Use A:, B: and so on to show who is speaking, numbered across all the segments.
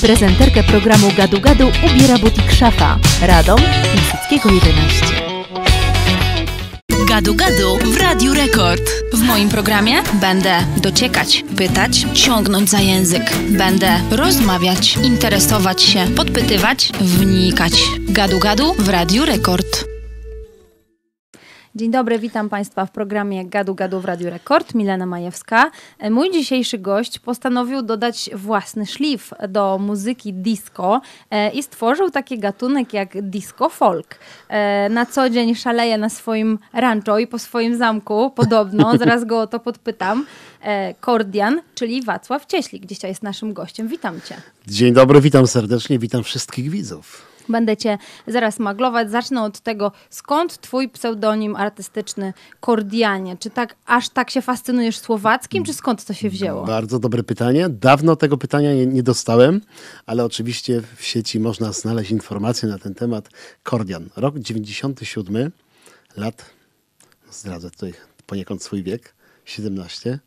A: Prezenterkę programu Gadu Gadu ubiera butik Szafa, Radom, Piłsudskiego 11. Gadu Gadu w Radiu Rekord. W moim programie będę dociekać, pytać, ciągnąć za język. Będę rozmawiać, interesować się, podpytywać, wnikać. Gadu Gadu w Radiu Rekord. Dzień dobry, witam Państwa w programie Gadu Gadu w Radiu Rekord. Milena Majewska. E, mój dzisiejszy gość postanowił dodać własny szlif do muzyki disco e, i stworzył taki gatunek jak disco folk. E, na co dzień szaleje na swoim rancho i po swoim zamku, podobno, zaraz go o to podpytam. Kordian, czyli Wacław Cieślik, dzisiaj jest naszym gościem. Witam Cię.
B: Dzień dobry, witam serdecznie, witam wszystkich widzów.
A: Będę cię zaraz maglować. Zacznę od tego, skąd twój pseudonim artystyczny Kordianie? Czy tak aż tak się fascynujesz słowackim, czy skąd to się wzięło?
B: Bardzo dobre pytanie. Dawno tego pytania nie, nie dostałem, ale oczywiście w sieci można znaleźć informacje na ten temat. Kordian, rok 97, lat, zdradzę tutaj poniekąd swój wiek, 17.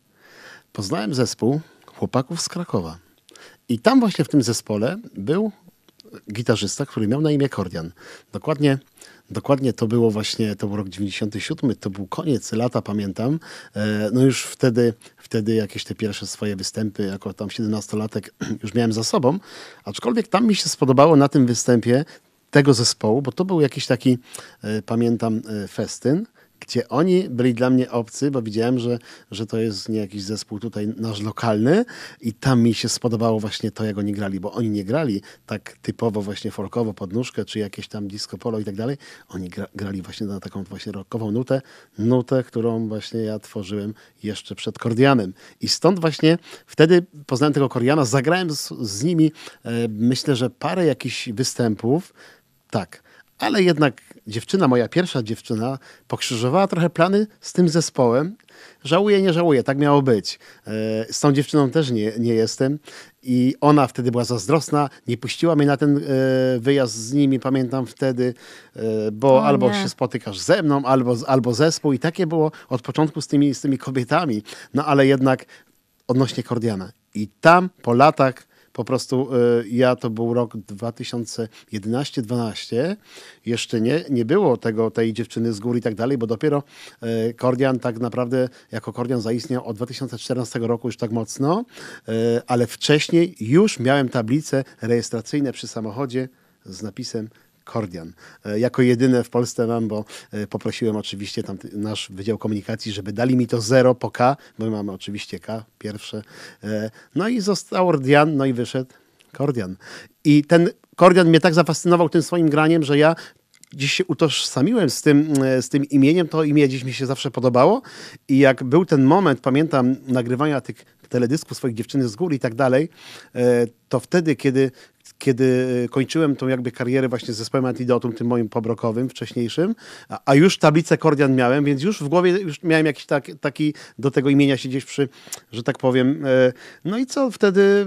B: Poznałem zespół chłopaków z Krakowa. I tam właśnie w tym zespole był gitarzysta, który miał na imię Kordian. Dokładnie Dokładnie to było właśnie, to był rok 97, to był koniec lata, pamiętam. E, no już wtedy, wtedy jakieś te pierwsze swoje występy, jako tam 17-latek, już miałem za sobą. Aczkolwiek tam mi się spodobało na tym występie tego zespołu, bo to był jakiś taki, e, pamiętam, e, festyn gdzie oni byli dla mnie obcy, bo widziałem, że, że to jest nie jakiś zespół tutaj nasz lokalny i tam mi się spodobało właśnie to, jak oni grali, bo oni nie grali tak typowo właśnie folkowo, podnóżkę, czy jakieś tam disco polo i tak dalej. Oni gra, grali właśnie na taką właśnie rockową nutę, nutę, którą właśnie ja tworzyłem jeszcze przed Kordianem. I stąd właśnie wtedy poznałem tego Kordiana, zagrałem z, z nimi, e, myślę, że parę jakichś występów, tak, ale jednak dziewczyna, moja pierwsza dziewczyna, pokrzyżowała trochę plany z tym zespołem. Żałuję, nie żałuję, tak miało być. E, z tą dziewczyną też nie, nie jestem. I ona wtedy była zazdrosna, nie puściła mnie na ten e, wyjazd z nimi, pamiętam wtedy, e, bo o, albo nie. się spotykasz ze mną, albo, albo zespół. I takie było od początku z tymi, z tymi kobietami. No ale jednak odnośnie Kordiana. I tam po latach po prostu y, ja to był rok 2011-12. Jeszcze nie, nie było tego, tej dziewczyny z góry i tak dalej, bo dopiero y, Kordian tak naprawdę jako Kordian zaistniał od 2014 roku już tak mocno, y, ale wcześniej już miałem tablice rejestracyjne przy samochodzie z napisem Kordian. E, jako jedyne w Polsce mam, bo e, poprosiłem oczywiście tam nasz Wydział Komunikacji, żeby dali mi to zero, po K, bo mamy oczywiście K pierwsze. E, no i został Ordian, no i wyszedł Kordian. I ten Kordian mnie tak zafascynował tym swoim graniem, że ja dziś się utożsamiłem z tym, z tym imieniem. To imię dziś mi się zawsze podobało. I jak był ten moment, pamiętam nagrywania tych teledysków swoich dziewczyny z góry i tak dalej, to wtedy, kiedy kiedy y, kończyłem tą jakby karierę właśnie z zespołem Antidotum, tym moim pobrokowym wcześniejszym, a, a już tablicę Kordian miałem, więc już w głowie już miałem jakiś tak, taki, do tego imienia się gdzieś przy, że tak powiem. E, no i co, wtedy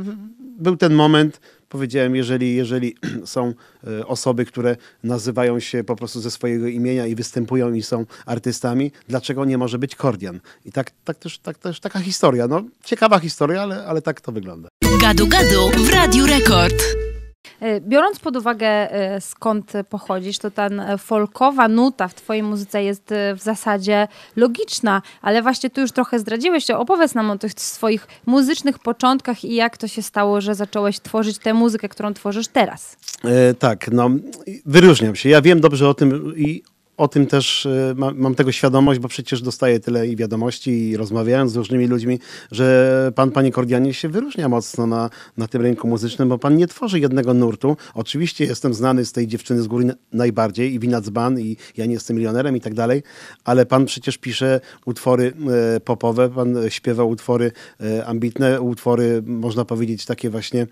B: był ten moment, powiedziałem, jeżeli, jeżeli są e, osoby, które nazywają się po prostu ze swojego imienia i występują i są artystami, dlaczego nie może być Kordian? I tak, tak, też, tak też taka historia. No, ciekawa historia, ale, ale tak to wygląda. Gadu gadu w Radiu
A: Rekord. E, biorąc pod uwagę e, skąd pochodzisz, to ta e, folkowa nuta w twojej muzyce jest w zasadzie logiczna, ale właśnie tu już trochę zdradziłeś, to opowiedz nam o tych swoich muzycznych początkach i jak to się stało, że zacząłeś tworzyć tę muzykę, którą tworzysz teraz.
B: E, tak, no wyróżniam się. Ja wiem dobrze o tym i o tym też y, mam, mam tego świadomość, bo przecież dostaję tyle i wiadomości i rozmawiając z różnymi ludźmi, że pan, panie Kordianie, się wyróżnia mocno na, na tym rynku muzycznym, bo pan nie tworzy jednego nurtu. Oczywiście jestem znany z tej dziewczyny z góry najbardziej i Wina i ja nie jestem milionerem i tak dalej, ale pan przecież pisze utwory y, popowe, pan y, śpiewa utwory ambitne, utwory, można powiedzieć, takie właśnie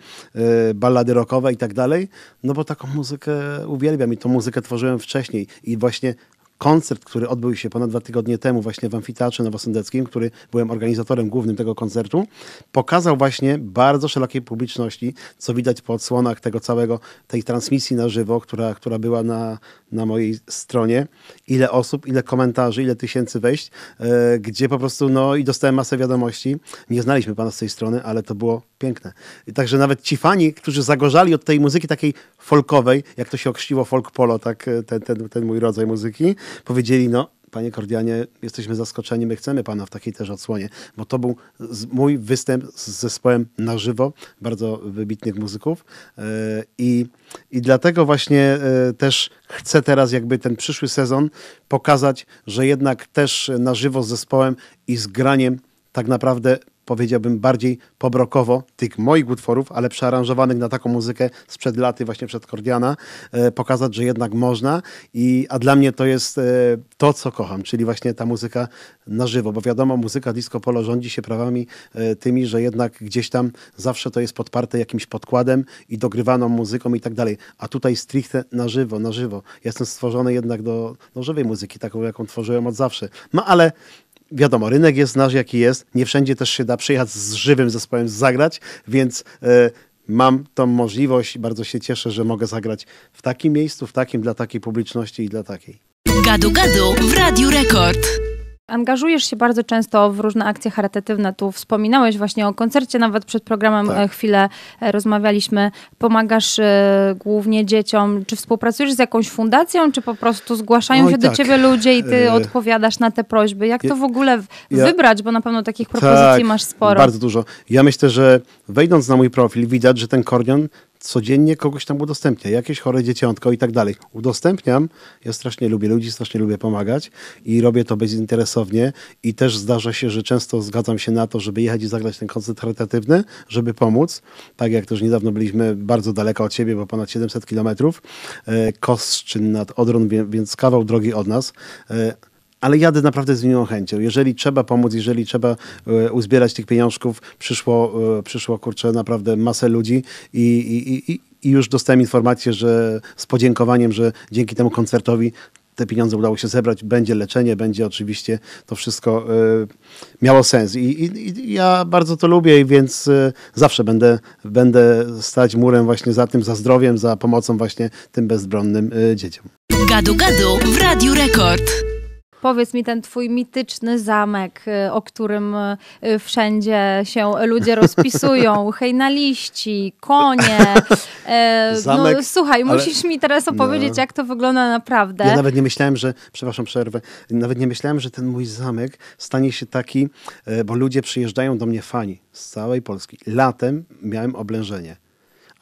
B: ballady rockowe i tak dalej, no bo taką muzykę uwielbiam i tą muzykę tworzyłem wcześniej i właśnie koncert, który odbył się ponad dwa tygodnie temu właśnie w Amfiteatrze Nowosądeckim, który byłem organizatorem głównym tego koncertu, pokazał właśnie bardzo szerokiej publiczności, co widać po odsłonach tego całego, tej transmisji na żywo, która, która była na, na mojej stronie. Ile osób, ile komentarzy, ile tysięcy wejść, yy, gdzie po prostu, no i dostałem masę wiadomości. Nie znaliśmy pana z tej strony, ale to było piękne. I także nawet ci fani, którzy zagorzali od tej muzyki takiej folkowej, jak to się okrzciło folk polo, tak, e, ten, ten, ten mój rodzaj muzyki, powiedzieli, no panie Kordianie, jesteśmy zaskoczeni, my chcemy pana w takiej też odsłonie, bo to był mój występ z zespołem na żywo, bardzo wybitnych muzyków e, i, i dlatego właśnie e, też chcę teraz jakby ten przyszły sezon pokazać, że jednak też na żywo z zespołem i z graniem tak naprawdę powiedziałbym bardziej pobrokowo tych moich utworów, ale przearanżowanych na taką muzykę sprzed laty, właśnie przed Kordiana, e, pokazać, że jednak można. I, a dla mnie to jest e, to, co kocham, czyli właśnie ta muzyka na żywo, bo wiadomo, muzyka disco polo rządzi się prawami e, tymi, że jednak gdzieś tam zawsze to jest podparte jakimś podkładem i dogrywaną muzyką i tak dalej. A tutaj stricte na żywo, na żywo. Jestem stworzony jednak do, do żywej muzyki, taką jaką tworzyłem od zawsze. No ale wiadomo, rynek jest nasz jaki jest, nie wszędzie też się da przyjechać z żywym zespołem zagrać, więc y, mam tą możliwość i bardzo się cieszę, że mogę zagrać w takim miejscu, w takim, dla takiej publiczności i dla takiej.
A: Gadu Gadu w Radiu Rekord. Angażujesz się bardzo często w różne akcje charytatywne. Tu wspominałeś właśnie o koncercie, nawet przed programem tak. chwilę e, rozmawialiśmy. Pomagasz e, głównie dzieciom. Czy współpracujesz z jakąś fundacją, czy po prostu zgłaszają no się tak. do ciebie ludzie i ty e, odpowiadasz na te prośby? Jak to w ogóle ja, wybrać? Bo na pewno takich propozycji tak, masz sporo. Bardzo
B: dużo. Ja myślę, że wejdąc na mój profil, widać, że ten Kornion codziennie kogoś tam udostępnia, jakieś chore dzieciątko i tak dalej. Udostępniam, ja strasznie lubię ludzi, strasznie lubię pomagać i robię to bezinteresownie i też zdarza się, że często zgadzam się na to, żeby jechać i zagrać ten koncert charytatywny, żeby pomóc, tak jak też niedawno byliśmy bardzo daleko od siebie, bo ponad 700 kilometrów, e, Kostrzyn nad Odrą, więc kawał drogi od nas, e, ale jadę naprawdę z miłą chęcią. Jeżeli trzeba pomóc, jeżeli trzeba e, uzbierać tych pieniążków, przyszło, e, przyszło kurczę naprawdę masę ludzi i, i, i, i już dostałem informację, że z podziękowaniem, że dzięki temu koncertowi te pieniądze udało się zebrać, będzie leczenie, będzie oczywiście to wszystko y, miało sens. I, i, I, ja bardzo to lubię, więc y, zawsze będę, będę stać murem właśnie za tym, za zdrowiem, za pomocą właśnie tym bezbronnym y, dzieciom.
A: Gadu gadu w Radiu Rekord. Powiedz mi ten twój mityczny zamek, y, o którym y, y, wszędzie się ludzie rozpisują. Hejnaliści, konie. No, zamek, no, słuchaj, ale... musisz mi teraz opowiedzieć, no. jak to wygląda naprawdę. Ja nawet
B: nie myślałem, że, przepraszam, przerwę, nawet nie myślałem, że ten mój zamek stanie się taki, e, bo ludzie przyjeżdżają do mnie fani z całej Polski. Latem miałem oblężenie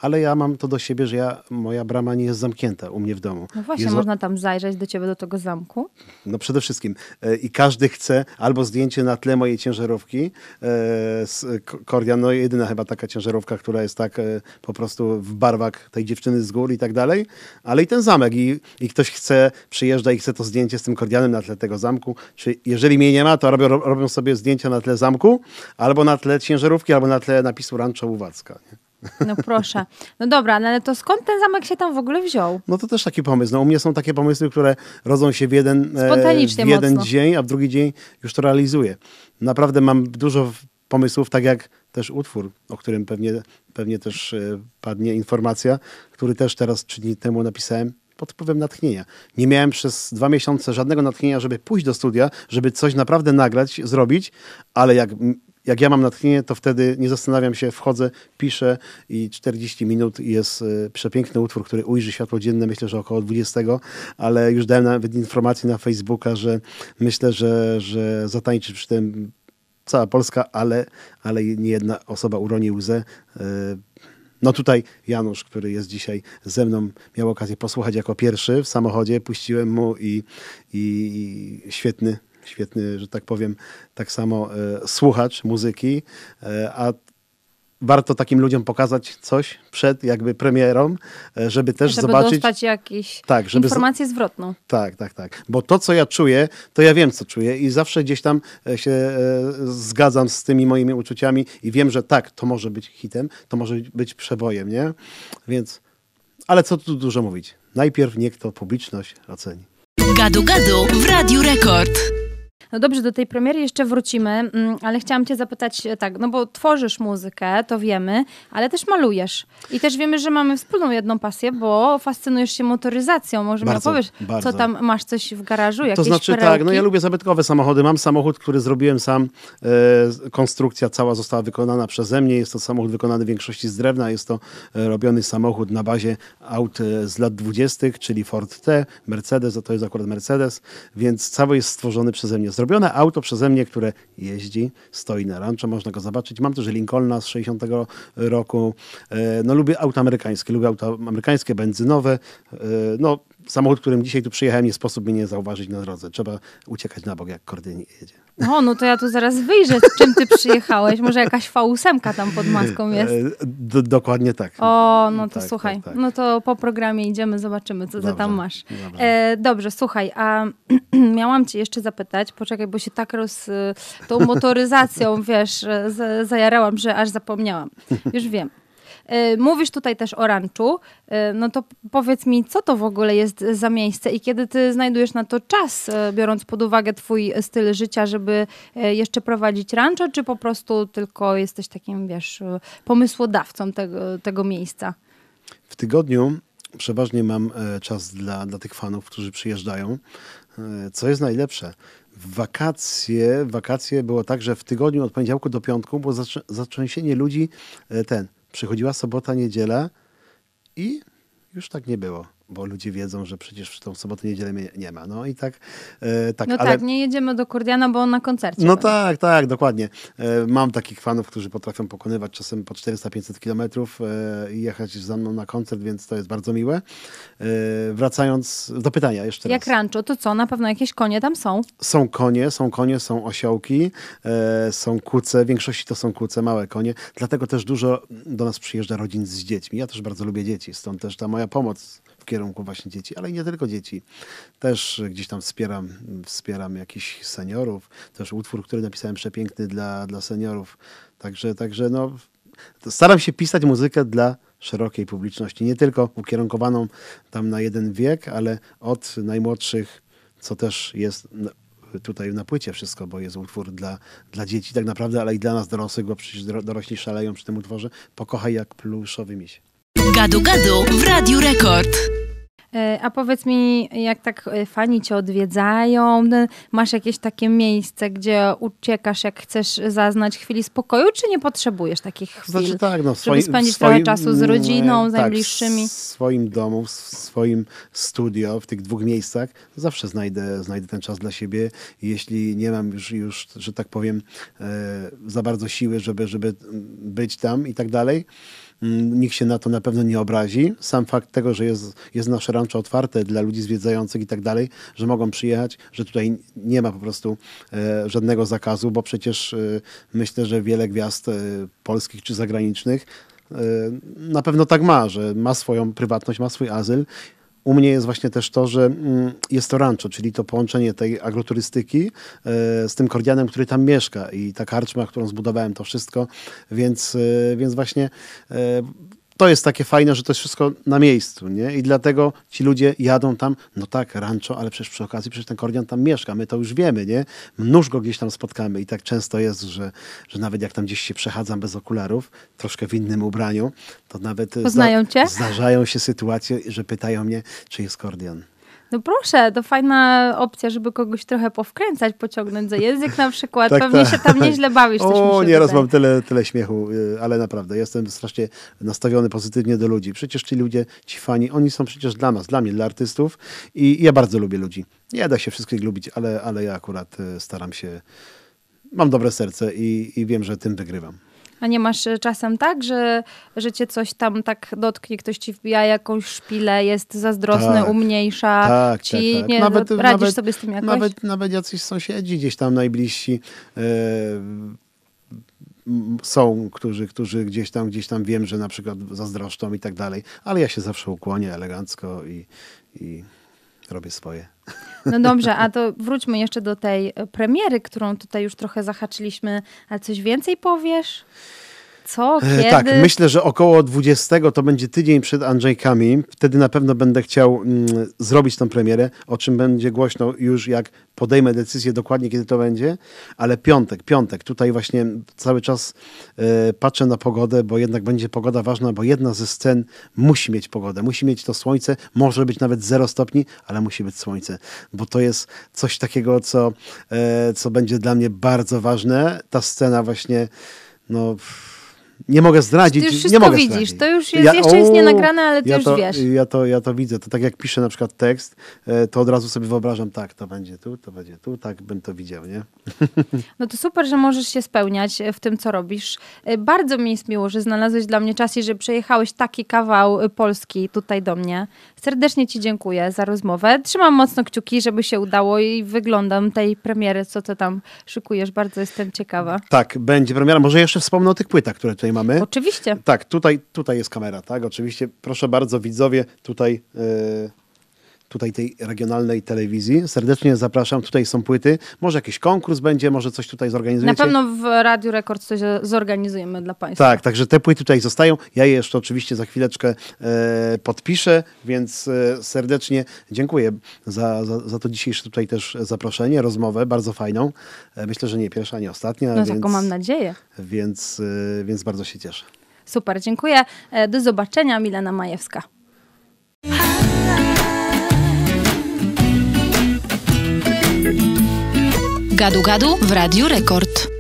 B: ale ja mam to do siebie, że ja, moja brama nie jest zamknięta u mnie w domu. No właśnie, jest... można
A: tam zajrzeć do ciebie, do tego zamku?
B: No przede wszystkim. E, I każdy chce albo zdjęcie na tle mojej ciężarówki. E, Kordian, no jedyna chyba taka ciężarówka, która jest tak e, po prostu w barwach tej dziewczyny z gór i tak dalej, ale i ten zamek. I, i ktoś chce, przyjeżdża i chce to zdjęcie z tym Kordianem na tle tego zamku. Czy jeżeli mnie nie ma, to robią, robią sobie zdjęcia na tle zamku, albo na tle ciężarówki, albo na tle napisu Rancho Uwacka. Nie?
A: No proszę. No dobra, no ale to skąd ten zamek się tam w ogóle wziął?
B: No to też taki pomysł. No u mnie są takie pomysły, które rodzą się w jeden, e, Spontanicznie w jeden mocno. dzień, a w drugi dzień już to realizuję. Naprawdę mam dużo pomysłów, tak jak też utwór, o którym pewnie, pewnie też e, padnie informacja, który też teraz trzy dni temu napisałem pod wpływem natchnienia. Nie miałem przez dwa miesiące żadnego natchnienia, żeby pójść do studia, żeby coś naprawdę nagrać, zrobić, ale jak jak ja mam natchnienie, to wtedy nie zastanawiam się, wchodzę, piszę i 40 minut jest y, przepiękny utwór, który ujrzy światło dzienne, myślę, że około 20, ale już dałem nawet informację na Facebooka, że myślę, że, że zatańczy przy tym cała Polska, ale, ale nie jedna osoba uroni łzę. Y, no tutaj Janusz, który jest dzisiaj ze mną, miał okazję posłuchać jako pierwszy w samochodzie, puściłem mu i, i świetny świetny, że tak powiem, tak samo e, słuchacz muzyki, e, a warto takim ludziom pokazać coś przed jakby premierą, e, żeby też żeby zobaczyć. dostać
A: jakieś tak, żeby informację zwrotną. Tak, tak, tak.
B: Bo to, co ja czuję, to ja wiem, co czuję i zawsze gdzieś tam się zgadzam z tymi moimi uczuciami i wiem, że tak, to może być hitem, to może być przebojem, nie? Więc, ale co tu dużo mówić. Najpierw niech to publiczność oceni.
A: Gadu, gadu w Radiu Rekord. No dobrze, do tej premiery jeszcze wrócimy, mm, ale chciałam cię zapytać e, tak, no bo tworzysz muzykę, to wiemy, ale też malujesz. I też wiemy, że mamy wspólną jedną pasję, bo fascynujesz się motoryzacją. Może bardzo, mi opowiesz, bardzo. co tam masz coś w garażu, jakieś To znaczy perełki? tak, no ja lubię
B: zabytkowe samochody. Mam samochód, który zrobiłem sam. E, konstrukcja cała została wykonana przeze mnie. Jest to samochód wykonany w większości z drewna. Jest to e, robiony samochód na bazie aut e, z lat 20., czyli Ford T, Mercedes, a to jest akurat Mercedes, więc cały jest stworzony przeze mnie Zrobione auto przeze mnie, które jeździ, stoi na rancho, można go zobaczyć. Mam też Lincolna z 60 roku. E, no lubię auta amerykańskie, lubię auta amerykańskie, benzynowe. E, no samochód, którym dzisiaj tu przyjechałem, nie sposób mnie nie zauważyć na drodze. Trzeba uciekać na bok, jak kordynie jedzie.
A: O, no, no to ja tu zaraz wyjrzę, z czym ty przyjechałeś. Może jakaś v tam pod maską e, jest.
B: D dokładnie tak. O, no to tak, słuchaj, tak, tak.
A: no to po programie idziemy, zobaczymy, co dobrze, ty tam masz. Dobrze. E, dobrze, słuchaj, a miałam cię jeszcze zapytać, poczekaj, bo się tak roz... E, tą motoryzacją, wiesz, e, zajarałam, że aż zapomniałam. Już wiem. E, mówisz tutaj też o ranczu, e, no to powiedz mi, co to w ogóle jest za miejsce i kiedy ty znajdujesz na to czas, e, biorąc pod uwagę twój styl życia, żeby jeszcze prowadzić rancho, czy po prostu tylko jesteś takim, wiesz, pomysłodawcą tego, tego miejsca?
B: W tygodniu przeważnie mam czas dla, dla tych fanów, którzy przyjeżdżają. Co jest najlepsze? W wakacje, wakacje było tak, że w tygodniu od poniedziałku do piątku było zatrzęsienie ludzi ten Przychodziła sobota, niedziela i już tak nie było bo ludzie wiedzą, że przecież w tą sobotę, niedzielę mnie nie ma. No i tak. E, tak no ale... tak,
A: nie jedziemy do Kurdiana, bo on na koncercie. No
B: tak, tak, dokładnie. E, mam takich fanów, którzy potrafią pokonywać czasem po 400-500 kilometrów e, i jechać za mną na koncert, więc to jest bardzo miłe. E, wracając do pytania jeszcze Jak
A: raz. Jak to co? Na pewno jakieś konie tam są?
B: Są konie, są konie, są osiołki, e, są kuce, w większości to są kuce, małe konie, dlatego też dużo do nas przyjeżdża rodzin z dziećmi. Ja też bardzo lubię dzieci, stąd też ta moja pomoc w kierunku właśnie dzieci, ale nie tylko dzieci. Też gdzieś tam wspieram, wspieram jakichś seniorów. Też utwór, który napisałem przepiękny dla, dla seniorów. Także, także no, staram się pisać muzykę dla szerokiej publiczności, nie tylko ukierunkowaną tam na jeden wiek, ale od najmłodszych, co też jest tutaj na płycie wszystko, bo jest utwór dla, dla dzieci tak naprawdę, ale i dla nas dorosłych, bo przecież dorośli szaleją przy tym utworze. Pokochaj jak pluszowy
A: miś. Gadu Gadu w Radiu Rekord. E, a powiedz mi, jak tak e, fani cię odwiedzają, no, masz jakieś takie miejsce, gdzie uciekasz, jak chcesz zaznać chwili spokoju, czy nie potrzebujesz takich chwil,
B: znaczy, tak, no, swoim, żeby spędzić swoim, trochę czasu z rodziną, z e, tak, najbliższymi? W swoim domu, w swoim studio, w tych dwóch miejscach zawsze znajdę, znajdę ten czas dla siebie. Jeśli nie mam już, już że tak powiem, za bardzo siły, żeby, żeby być tam i tak dalej, Mm, nikt się na to na pewno nie obrazi. Sam fakt tego, że jest, jest nasze rancho otwarte dla ludzi zwiedzających i tak dalej, że mogą przyjechać, że tutaj nie ma po prostu e, żadnego zakazu, bo przecież e, myślę, że wiele gwiazd e, polskich czy zagranicznych e, na pewno tak ma, że ma swoją prywatność, ma swój azyl u mnie jest właśnie też to, że mm, jest to rancho, czyli to połączenie tej agroturystyki e, z tym kordianem, który tam mieszka i ta karczma, którą zbudowałem, to wszystko, więc, e, więc właśnie e, to jest takie fajne, że to jest wszystko na miejscu, nie? I dlatego ci ludzie jadą tam, no tak, rancho, ale przecież przy okazji, przecież ten Kordian tam mieszka, my to już wiemy, nie? Mnóż go gdzieś tam spotkamy i tak często jest, że, że nawet jak tam gdzieś się przechadzam bez okularów, troszkę w innym ubraniu, to nawet Poznają zda cię? zdarzają się sytuacje, że pytają mnie, czy jest Kordian.
A: No proszę, to fajna opcja, żeby kogoś trochę powkręcać, pociągnąć za język na przykład. tak, Pewnie tak. się tam nieźle bawisz. O, nieraz wydaje. mam
B: tyle, tyle śmiechu, y, ale naprawdę jestem strasznie nastawiony pozytywnie do ludzi. Przecież ci ludzie, ci fani, oni są przecież dla nas, dla mnie, dla artystów i ja bardzo lubię ludzi. Nie da się wszystkich lubić, ale, ale ja akurat y, staram się, mam dobre serce i, i wiem, że tym wygrywam.
A: A nie masz e, czasem tak, że, że cię coś tam tak dotknie, ktoś ci wbija jakąś szpilę, jest zazdrosny, tak, umniejsza, tak, ci tak, tak. nie no, nawet, radzisz nawet, sobie z tym jakoś? Nawet,
B: nawet jacyś sąsiedzi gdzieś tam najbliżsi yy, są, którzy, którzy gdzieś tam, gdzieś tam wiem, że na przykład zazdroszczą i tak dalej, ale ja się zawsze ukłonię elegancko i, i robię swoje.
A: No dobrze, a to wróćmy jeszcze do tej premiery, którą tutaj już trochę zahaczyliśmy, ale coś więcej powiesz? Co? E, tak, kiedy? Tak, myślę,
B: że około 20 to będzie tydzień przed Andrzejkami. Wtedy na pewno będę chciał mm, zrobić tą premierę, o czym będzie głośno już jak podejmę decyzję dokładnie kiedy to będzie, ale piątek, piątek, tutaj właśnie cały czas y, patrzę na pogodę, bo jednak będzie pogoda ważna, bo jedna ze scen musi mieć pogodę, musi mieć to słońce, może być nawet 0 stopni, ale musi być słońce, bo to jest coś takiego, co, y, co będzie dla mnie bardzo ważne. Ta scena właśnie, no nie mogę zdradzić. Ty już wszystko nie mogę widzisz, to już jest, ja, jeszcze jest nienagrane, ale ty ja już to, wiesz. Ja to, ja to widzę, to tak jak piszę na przykład tekst, e, to od razu sobie wyobrażam, tak, to będzie tu, to będzie tu, tak bym to widział, nie?
A: No to super, że możesz się spełniać e, w tym, co robisz. E, bardzo mi jest miło, że znalazłeś dla mnie czas i że przejechałeś taki kawał Polski tutaj do mnie. Serdecznie ci dziękuję za rozmowę. Trzymam mocno kciuki, żeby się udało i wyglądam tej premiery, co ty tam szykujesz. Bardzo jestem ciekawa.
B: Tak, będzie premiera. Może jeszcze wspomnę o tych płytach, które tutaj tutaj mamy. Oczywiście. Tak, tutaj, tutaj jest kamera, tak? Oczywiście, proszę bardzo, widzowie, tutaj. Yy, tutaj tej regionalnej telewizji. Serdecznie zapraszam. Tutaj są płyty. Może jakiś konkurs będzie, może coś tutaj zorganizujemy. Na pewno
A: w Radiu Rekord coś zorganizujemy dla Państwa. Tak,
B: także te płyty tutaj zostają. Ja je jeszcze oczywiście za chwileczkę e, podpiszę, więc e, serdecznie dziękuję za, za, za, to dzisiejsze tutaj też zaproszenie, rozmowę bardzo fajną. E, myślę, że nie pierwsza, nie ostatnia. No taką mam nadzieję. Więc, e, więc bardzo się cieszę.
A: Super, dziękuję. E, do zobaczenia, Milena Majewska. Gadu Gadu w Radiu Rekord.